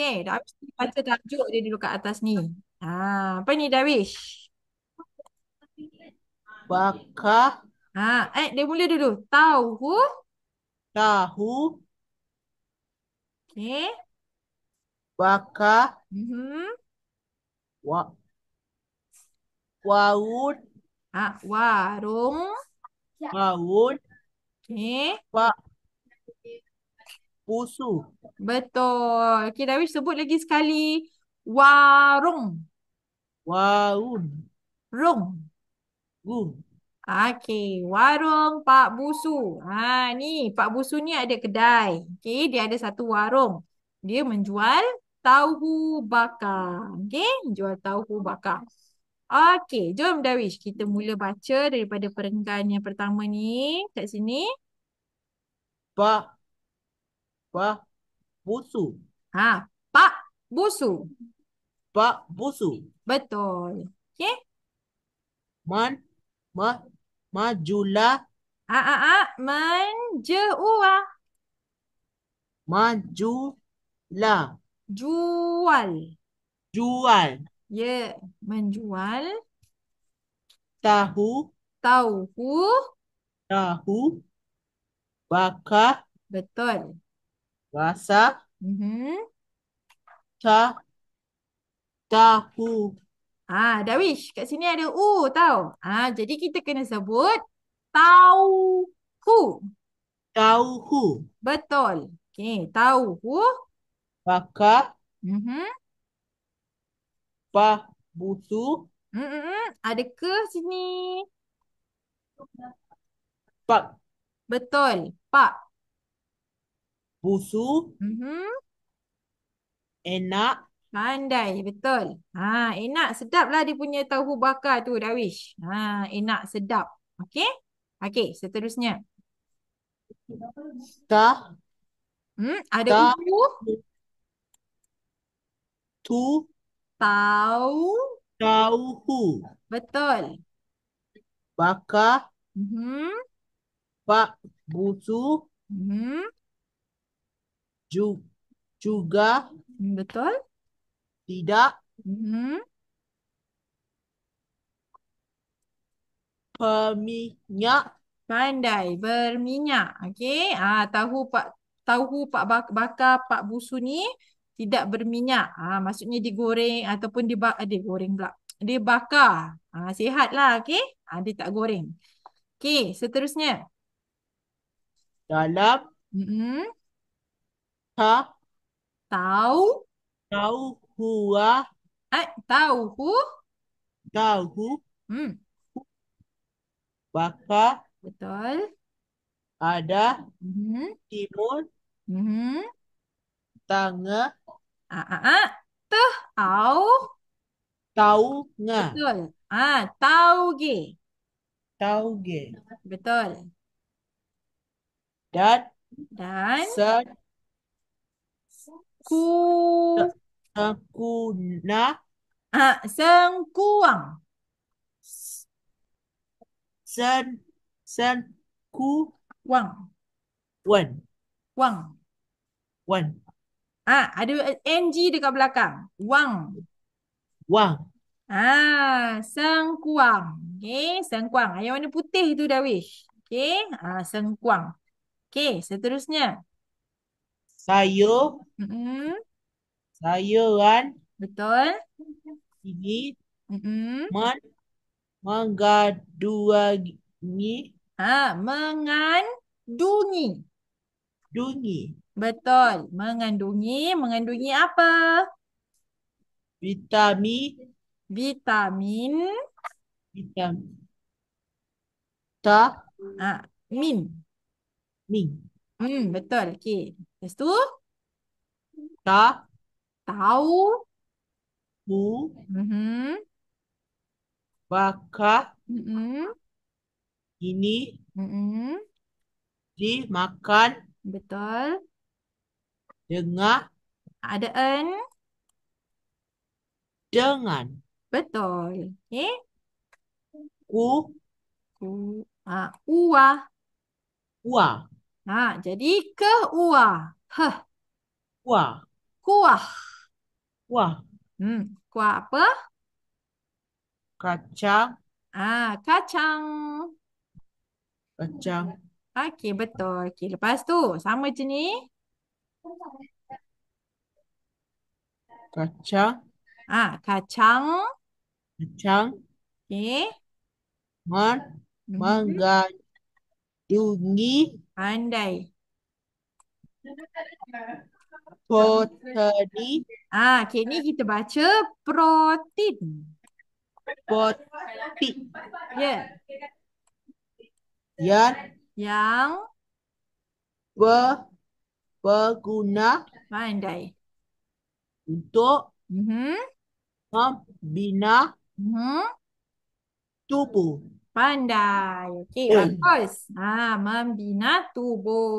Okay, I mesti baca tajuk dia dulu kat atas ni. Ha, apa ni Darwish? Baka. Ha, eh dia mula dulu. Tahu. Tahu. Okay. Baka. Bakar. Mhm. Wa. Waud. Ha, warung. Waud. Okay. Wa. Poso. Betul. Okey, Darwish sebut lagi sekali. Warung. Warung. Rung. Rung. Okey, warung Pak Busu. Ha, ni, Pak Busu ni ada kedai. Okey, dia ada satu warung. Dia menjual tahu bakar. Okey, jual tahu bakar. Okey, jom Darwish. Kita mula baca daripada perenggan yang pertama ni. Kat sini. Pak pa busu. Ha, pa busu. pa busu. Betul. Okay. Man, ma, majula. A, ha, a, ha, a, ha. man, je, ua. Majula. Jual. Jual. Ya, yeah. menjual. Tahu. Tahu. Tahu. Bakar. Betul. Rasa. Mm-hmm. Ta. Tahu. Ah, ha, wish kat sini ada U tau. Ah, jadi kita kena sebut tahu. Tahu. Betul. Okay, tahu. Baka. Mm-hmm. Pah busu. Mm-mm. Ada ke sini? Pak. Betul. Pak busu, mm-hmm. enak. Pandai, betul. Ha, enak, sedap lah dia punya tahu bakar tu, Dawish. Ha, enak, sedap. Okay? Okay, seterusnya. Dah. Hmm, ada ubu. Tu. Tahu. Tahu. Betul. Bakar. Mm-hmm. Pak busu. Mm-hmm. Ju juga betul tidak mm -hmm. berminyak pandai berminyak okey ah tahu pak tahu pak bakar pak busu ni tidak berminyak ah maksudnya digoreng ataupun di ada eh, goreng belak. dia bakar ah sihatlah okey ah dia tak goreng okey seterusnya dalam mm -hmm. Ha? Tahu? Tahu hua? Eh, tahu hu? Tahu? Hmm. Baka? Betul. Ada? Hmm. Timur? Hmm. Tanga? Ah, ah, ah. Tuh, au. Tahu nga? Betul. Ah, tahu ge. Tahu ge. Betul. Dan? Dan? Set? Sengku ha, sengkuna ah sengkuang sen sen ku wang wen, wang wan ah ada ng dekat belakang wang wang ah ha, sengkuang okay sengkuang ayam warna putih tu dah okay, ah sengkuang okay seterusnya sayur, Mm-mm. Saya kan. Betul. Ini. Man. Mengadungi. Ha, mengandungi. Dungi. Betul. Mengandungi. Mengandungi apa? Vitamin. Vitamin. Vitamin. Ta. Ha, min. Min. Hmm, betul. Okey. Lepas tu? Ta. Tahu. Bu. Mm mm-hmm. Baka. Mm -hmm. Ini. Mm -hmm. Dimakan. Betul. dengan Ada en. Dengan. Betul. Okey. Ku. Ku. Ah, uh, uah. Uah. Ha, jadi ke ua? Ha. Kuah. Kuah. Kuah. Hmm, kuah apa? Kacang. Ah, kacang. Kacang. Okey, betul. Okey, lepas tu sama je ni. Kacang. Ah, kacang. Kacang. Okey. Mar. Mhm. Mangga. -hmm tinggi pandai protein ah okey ni kita baca protein protein yeah yang yang ber, berguna pandai untuk mm -hmm. membina mm -hmm. tubuh Pandai. of course. Ha, membina tubuh.